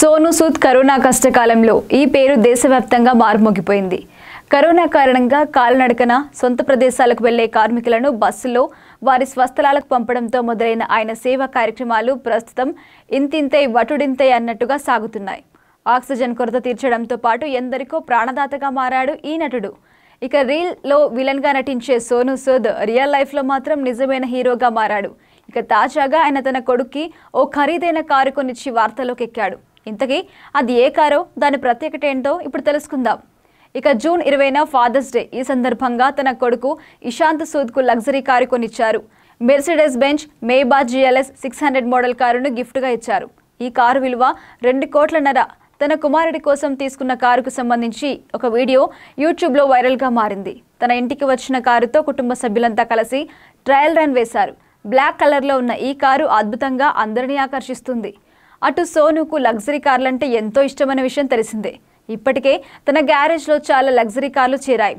Sonu Sood corona కష్టకాలంలో ఈ పేరు దేశవ్యాప్తంగా మారుమోగిపోయింది కరోనా కారణంగా కాలనడకన సొంత ప్రదేశాలకు వెళ్లే కార్మికులను బస్సులో వారి స్వస్థలాలకు పంపడంతో మొదలైన ఆయన సేవా కార్యక్రమాలు ప్రస్తుతం ఇంతింతై వటుడింతై అన్నట్టుగా సాగుతున్నాయి ఆక్సిజన్ కొరత తీర్చడంతో పాటు ఎందరికో ప్రాణదాతగా మారాడు ఈ నటుడు ఇక రీల్లో విలన్గా నటించే సోను సూద్ రియల్ లైఫ్లో మాత్రం నిజమైన హీరోగా మారాడు ఇక తాజాగా ఆయన తన కొడుక్కి ఓ ఖరీదైన కారు కొనిచ్చి వార్తలోకి ఎక్కాడు ఇంతకీ అది ఏ కారో దాని ప్రత్యేకత ఏంటో ఇప్పుడు తెలుసుకుందాం ఇక జూన్ ఇరవైన ఫాదర్స్ డే ఈ సందర్భంగా తన కొడుకు ఇషాంత్ సూద్కు లగ్జరీ కారు కొనిచ్చారు Mercedes Benz Maybach GLS six hundred model కారును గిఫ్ట్గా ఇచ్చారు ఈ కారు విలువ రెండు కోట్లన్నర తన కుమారుడి కోసం తీసుకున్న కారుకు సంబంధించి ఒక వీడియో యూట్యూబ్లో వైరల్గా మారింది తన ఇంటికి వచ్చిన కారుతో కుటుంబ సభ్యులంతా కలిసి ట్రయల్ రన్ వేశారు బ్లాక్ కలర్లో ఉన్న ఈ కారు అద్భుతంగా అందరినీ ఆకర్షిస్తుంది అటు సోనుకు లగ్జరీ కార్లంటే ఎంతో ఇష్టమైన విషయం తెలిసిందే ఇప్పటికే తన గ్యారేజ్లో చాలా లగ్జరీ కార్లు చేరాయి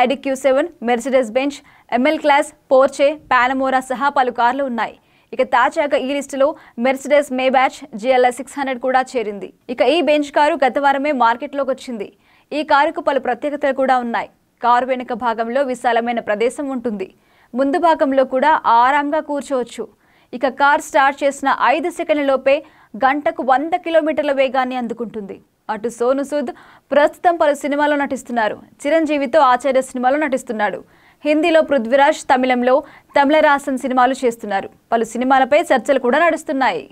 Audi Q seven Mercedes Benz ML class Porsche Panamera సహా పలు కార్లు ఉన్నాయి ఇక తాజాగా ఈ లిస్టులో Mercedes Maybach GLS six hundred కూడా చేరింది ఇక ఈ బెంచ్ కారు గత వారమే మార్కెట్లోకి వచ్చింది ఈ కారుకు పలు ప్రత్యేకతలు కూడా ఉన్నాయి కారు వెనుక భాగంలో విశాలమైన ప్రదేశం ఉంటుంది ముందు భాగంలో కూడా ఆరాంగా కూర్చోవచ్చు ఇక కార్ స్టార్ట్ చేసిన ఐదు సెకండ్లలోపే గంటకు వంద కిలోమీటర్ల వేగాన్ని అందుకుంటుంది అటు సోను సూద్ ప్రస్తుతం పలు సినిమాల్లో నటిస్తున్నారు చిరంజీవితో ఆచార్య సినిమాలో నటిస్తున్నాడు హిందీలో పృథ్వీరాజ్ తమిళంలో తమిళరాసన్ సినిమాలు చేస్తున్నారు పలు సినిమాలపై చర్చలు కూడా నడుస్తున్నాయి